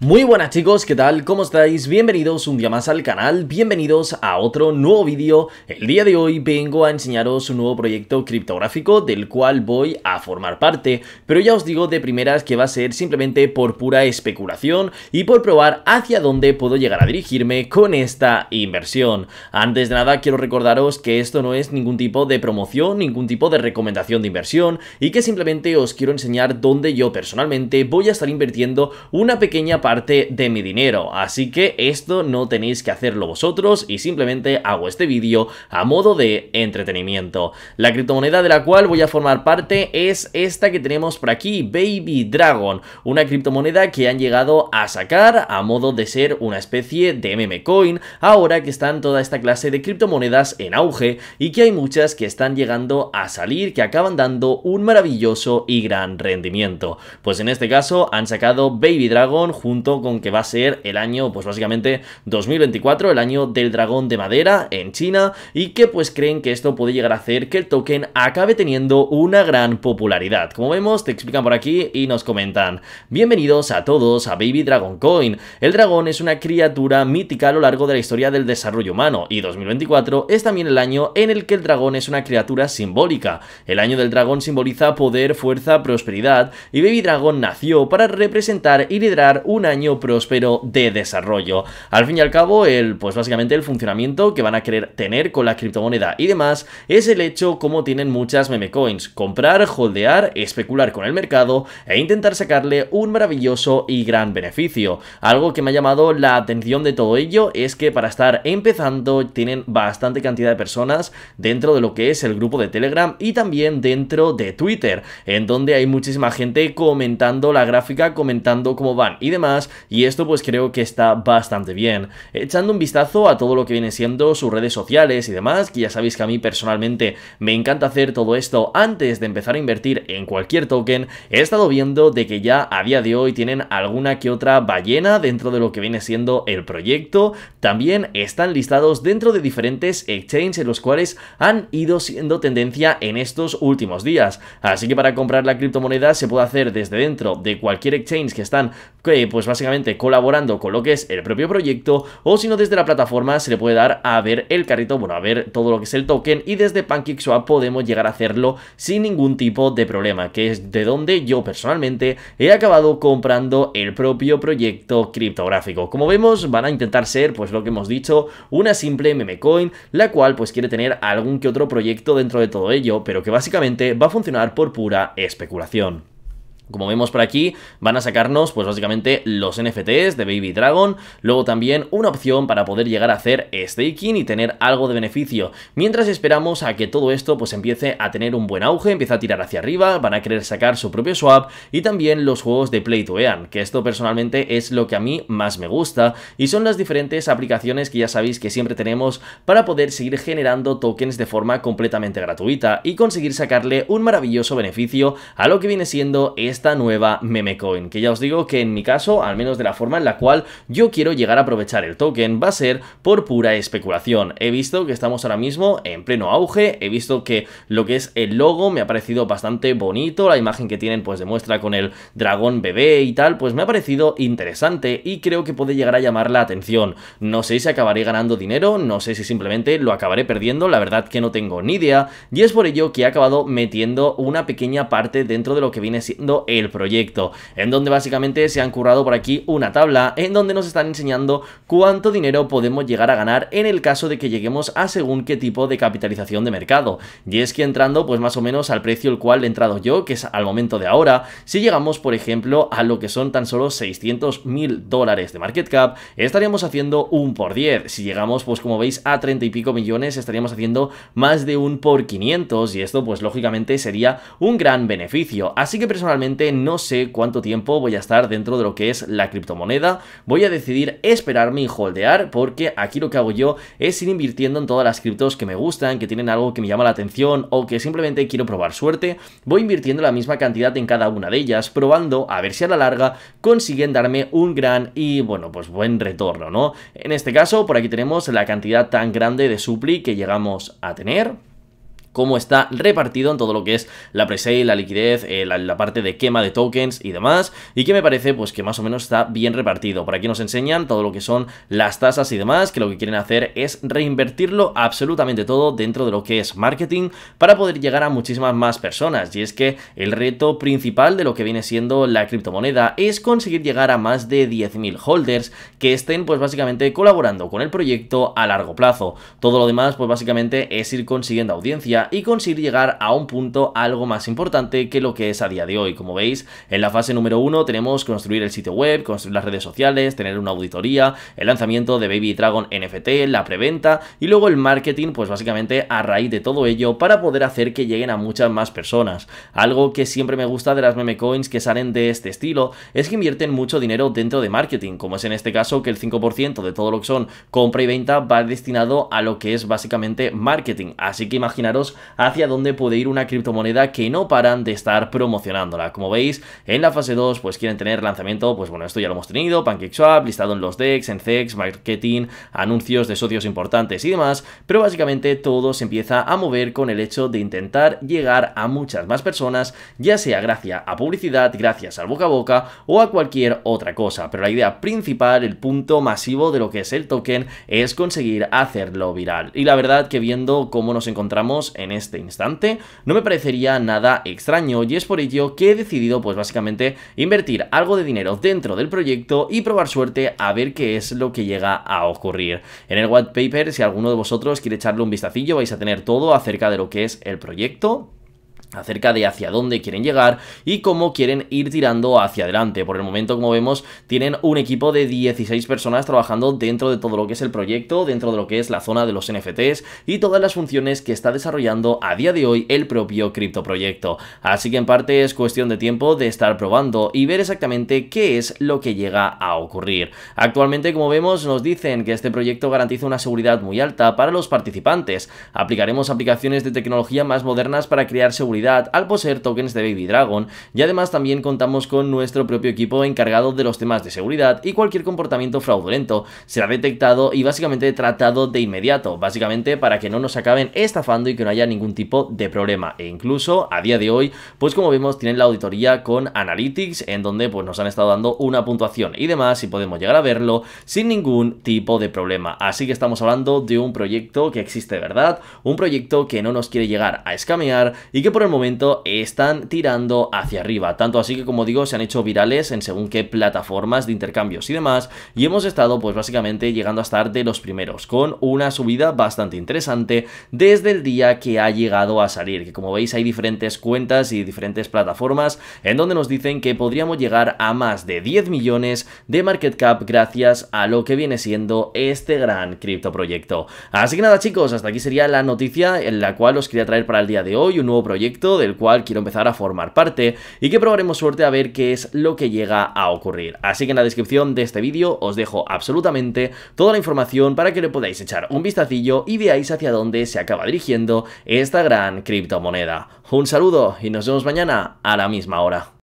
Muy buenas chicos, ¿qué tal? ¿Cómo estáis? Bienvenidos un día más al canal, bienvenidos a otro nuevo vídeo. El día de hoy vengo a enseñaros un nuevo proyecto criptográfico del cual voy a formar parte, pero ya os digo de primeras que va a ser simplemente por pura especulación y por probar hacia dónde puedo llegar a dirigirme con esta inversión. Antes de nada quiero recordaros que esto no es ningún tipo de promoción, ningún tipo de recomendación de inversión y que simplemente os quiero enseñar dónde yo personalmente voy a estar invirtiendo una pequeña parte de mi dinero, así que esto no tenéis que hacerlo vosotros y simplemente hago este vídeo a modo de entretenimiento. La criptomoneda de la cual voy a formar parte es esta que tenemos por aquí, Baby Dragon, una criptomoneda que han llegado a sacar a modo de ser una especie de meme coin, ahora que están toda esta clase de criptomonedas en auge y que hay muchas que están llegando a salir que acaban dando un maravilloso y gran rendimiento. Pues en este caso han sacado Baby Dragon junto con que va a ser el año, pues básicamente 2024, el año del dragón de madera en China y que pues creen que esto puede llegar a hacer que el token acabe teniendo una gran popularidad. Como vemos, te explican por aquí y nos comentan. Bienvenidos a todos a Baby Dragon Coin. El dragón es una criatura mítica a lo largo de la historia del desarrollo humano y 2024 es también el año en el que el dragón es una criatura simbólica. El año del dragón simboliza poder, fuerza, prosperidad y Baby Dragon nació para representar y liderar una año próspero de desarrollo. Al fin y al cabo, el, pues básicamente el funcionamiento que van a querer tener con la criptomoneda y demás es el hecho como tienen muchas meme coins, comprar, holdear, especular con el mercado e intentar sacarle un maravilloso y gran beneficio. Algo que me ha llamado la atención de todo ello es que para estar empezando tienen bastante cantidad de personas dentro de lo que es el grupo de Telegram y también dentro de Twitter, en donde hay muchísima gente comentando la gráfica, comentando cómo van y demás y esto pues creo que está bastante bien. Echando un vistazo a todo lo que viene siendo sus redes sociales y demás, que ya sabéis que a mí personalmente me encanta hacer todo esto antes de empezar a invertir en cualquier token, he estado viendo de que ya a día de hoy tienen alguna que otra ballena dentro de lo que viene siendo el proyecto, también están listados dentro de diferentes exchanges en los cuales han ido siendo tendencia en estos últimos días, así que para comprar la criptomoneda se puede hacer desde dentro de cualquier exchange que están eh, pues pues básicamente colaborando con lo que es el propio proyecto, o si no desde la plataforma se le puede dar a ver el carrito, bueno, a ver todo lo que es el token, y desde PancakeSwap podemos llegar a hacerlo sin ningún tipo de problema, que es de donde yo personalmente he acabado comprando el propio proyecto criptográfico. Como vemos, van a intentar ser, pues lo que hemos dicho, una simple meme coin, la cual pues quiere tener algún que otro proyecto dentro de todo ello, pero que básicamente va a funcionar por pura especulación. Como vemos por aquí, van a sacarnos pues básicamente los NFTs de Baby Dragon, luego también una opción para poder llegar a hacer staking y tener algo de beneficio, mientras esperamos a que todo esto pues empiece a tener un buen auge, empiece a tirar hacia arriba, van a querer sacar su propio swap y también los juegos de Play to Earn, que esto personalmente es lo que a mí más me gusta y son las diferentes aplicaciones que ya sabéis que siempre tenemos para poder seguir generando tokens de forma completamente gratuita y conseguir sacarle un maravilloso beneficio a lo que viene siendo este esta nueva memecoin, que ya os digo que en mi caso, al menos de la forma en la cual yo quiero llegar a aprovechar el token, va a ser por pura especulación. He visto que estamos ahora mismo en pleno auge, he visto que lo que es el logo me ha parecido bastante bonito, la imagen que tienen pues demuestra con el dragón bebé y tal, pues me ha parecido interesante y creo que puede llegar a llamar la atención. No sé si acabaré ganando dinero, no sé si simplemente lo acabaré perdiendo, la verdad que no tengo ni idea, y es por ello que he acabado metiendo una pequeña parte dentro de lo que viene siendo el proyecto, en donde básicamente se han currado por aquí una tabla en donde nos están enseñando cuánto dinero podemos llegar a ganar en el caso de que lleguemos a según qué tipo de capitalización de mercado. Y es que entrando pues más o menos al precio el cual he entrado yo, que es al momento de ahora, si llegamos por ejemplo a lo que son tan solo 600 mil dólares de market cap, estaríamos haciendo un por 10. Si llegamos pues como veis a 30 y pico millones estaríamos haciendo más de un por 500 y esto pues lógicamente sería un gran beneficio. Así que personalmente no sé cuánto tiempo voy a estar dentro de lo que es la criptomoneda. Voy a decidir esperarme y holdear porque aquí lo que hago yo es ir invirtiendo en todas las criptos que me gustan, que tienen algo que me llama la atención o que simplemente quiero probar suerte. Voy invirtiendo la misma cantidad en cada una de ellas, probando a ver si a la larga consiguen darme un gran y bueno, pues buen retorno, ¿no? En este caso, por aquí tenemos la cantidad tan grande de supli que llegamos a tener cómo está repartido en todo lo que es la presale, la liquidez, eh, la, la, parte de quema de tokens y demás, y que me parece pues que más o menos está bien repartido. Por aquí nos enseñan todo lo que son las tasas y demás, que lo que quieren hacer es reinvertirlo absolutamente todo dentro de lo que es marketing para poder llegar a muchísimas más personas. Y es que el reto principal de lo que viene siendo la criptomoneda es conseguir llegar a más de 10.000 holders que estén pues básicamente colaborando con el proyecto a largo plazo. Todo lo demás pues básicamente es ir consiguiendo audiencia y conseguir llegar a un punto algo más importante que lo que es a día de hoy. Como veis, en la fase número 1 tenemos construir el sitio web, construir las redes sociales, tener una auditoría, el lanzamiento de Baby Dragon NFT, la preventa y luego el marketing, pues básicamente a raíz de todo ello para poder hacer que lleguen a muchas más personas. Algo que siempre me gusta de las meme coins que salen de este estilo es que invierten mucho dinero dentro de marketing, como es en este caso que el 5% de todo lo que son compra y venta va destinado a lo que es básicamente marketing. Así que imaginaros hacia dónde puede ir una criptomoneda que no paran de estar promocionándola. Como veis, en la fase 2 pues quieren tener lanzamiento, pues bueno, esto ya lo hemos tenido, PancakeSwap, listado en los decks en CEX, marketing, anuncios de socios importantes y demás, pero básicamente todo se empieza a mover con el hecho de intentar llegar a muchas más personas, ya sea gracias a publicidad, gracias al boca a boca o a cualquier otra cosa. Pero la idea principal, el punto masivo de lo que es el token, es conseguir hacerlo viral. Y la verdad que viendo cómo nos encontramos en este instante, no me parecería nada extraño y es por ello que he decidido pues básicamente invertir algo de dinero dentro del proyecto y probar suerte a ver qué es lo que llega a ocurrir. En el white paper, si alguno de vosotros quiere echarle un vistacillo, vais a tener todo acerca de lo que es el proyecto, acerca de hacia dónde quieren llegar y cómo quieren ir tirando hacia adelante. Por el momento, como vemos, tienen un equipo de 16 personas trabajando dentro de todo lo que es el proyecto, dentro de lo que es la zona de los NFTs y todas las funciones que está desarrollando a día de hoy el propio criptoproyecto. Así que en parte es cuestión de tiempo de estar probando y ver exactamente qué es lo que llega a ocurrir. Actualmente, como vemos, nos dicen que este proyecto garantiza una seguridad muy alta para los participantes. Aplicaremos aplicaciones de tecnología más modernas para crear seguridad al poseer tokens de Baby Dragon y además también contamos con nuestro propio equipo encargado de los temas de seguridad y cualquier comportamiento fraudulento será detectado y básicamente tratado de inmediato, básicamente para que no nos acaben estafando y que no haya ningún tipo de problema e incluso a día de hoy pues como vemos tienen la auditoría con Analytics en donde pues nos han estado dando una puntuación y demás y podemos llegar a verlo sin ningún tipo de problema, así que estamos hablando de un proyecto que existe verdad, un proyecto que no nos quiere llegar a escamear y que por momento están tirando hacia arriba, tanto así que como digo se han hecho virales en según qué plataformas de intercambios y demás y hemos estado pues básicamente llegando a estar de los primeros con una subida bastante interesante desde el día que ha llegado a salir, que como veis hay diferentes cuentas y diferentes plataformas en donde nos dicen que podríamos llegar a más de 10 millones de market cap gracias a lo que viene siendo este gran cripto proyecto Así que nada chicos, hasta aquí sería la noticia en la cual os quería traer para el día de hoy un nuevo proyecto del cual quiero empezar a formar parte y que probaremos suerte a ver qué es lo que llega a ocurrir. Así que en la descripción de este vídeo os dejo absolutamente toda la información para que le podáis echar un vistacillo y veáis hacia dónde se acaba dirigiendo esta gran criptomoneda. Un saludo y nos vemos mañana a la misma hora.